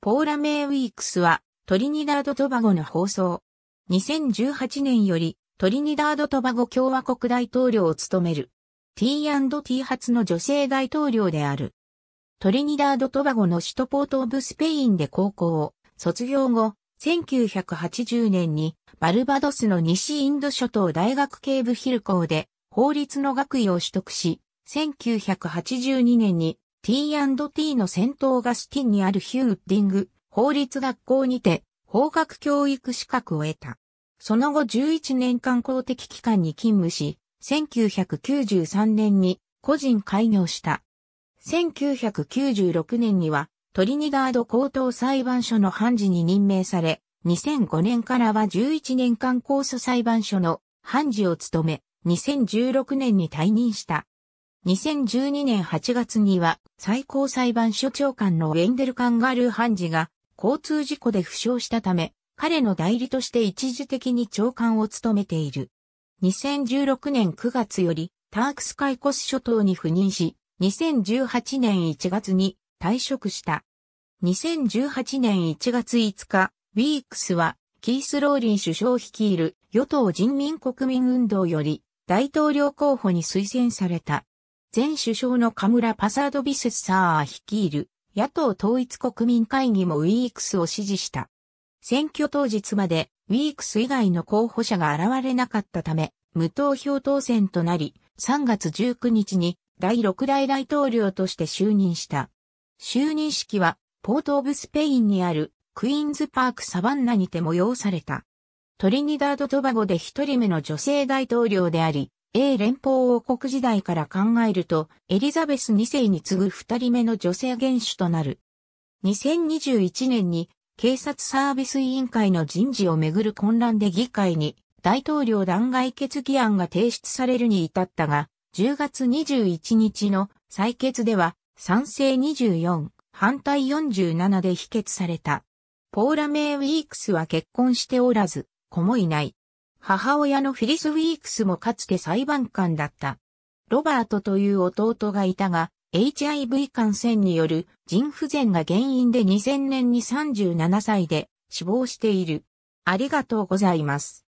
ポーラメイウィークスはトリニダード・トバゴの放送。2018年よりトリニダード・トバゴ共和国大統領を務める T&T 初の女性大統領である。トリニダード・トバゴの首都ポート・オブ・スペインで高校を卒業後、1980年にバルバドスの西インド諸島大学警部ヒル校で法律の学位を取得し、1982年に T&T の先頭が資金にあるヒューディング法律学校にて法学教育資格を得た。その後11年間公的機関に勤務し、1993年に個人開業した。1996年にはトリニダード高等裁判所の判事に任命され、2005年からは11年間控訴裁判所の判事を務め、2016年に退任した。2012年8月には最高裁判所長官のウェンデル・カンガルー判事が交通事故で負傷したため、彼の代理として一時的に長官を務めている。2016年9月よりタークスカイコス諸島に赴任し、2018年1月に退職した。2018年1月5日、ウィークスはキース・ローリン首相率いる与党人民国民運動より大統領候補に推薦された。前首相のカムラ・パサードビスサー率いる野党統一国民会議もウィークスを支持した。選挙当日までウィークス以外の候補者が現れなかったため、無投票当選となり、3月19日に第6代大統領として就任した。就任式は、ポート・オブ・スペインにあるクイーンズ・パーク・サバンナにて催された。トリニダード・トバゴで一人目の女性大統領であり、英連邦王国時代から考えると、エリザベス2世に次ぐ2人目の女性元首となる。2021年に警察サービス委員会の人事をめぐる混乱で議会に大統領弾劾決議案が提出されるに至ったが、10月21日の採決では賛成24、反対47で否決された。ポーラ・メイ・ウィークスは結婚しておらず、子もいない。母親のフィリス・ウィークスもかつて裁判官だった。ロバートという弟がいたが、HIV 感染による腎不全が原因で2000年に37歳で死亡している。ありがとうございます。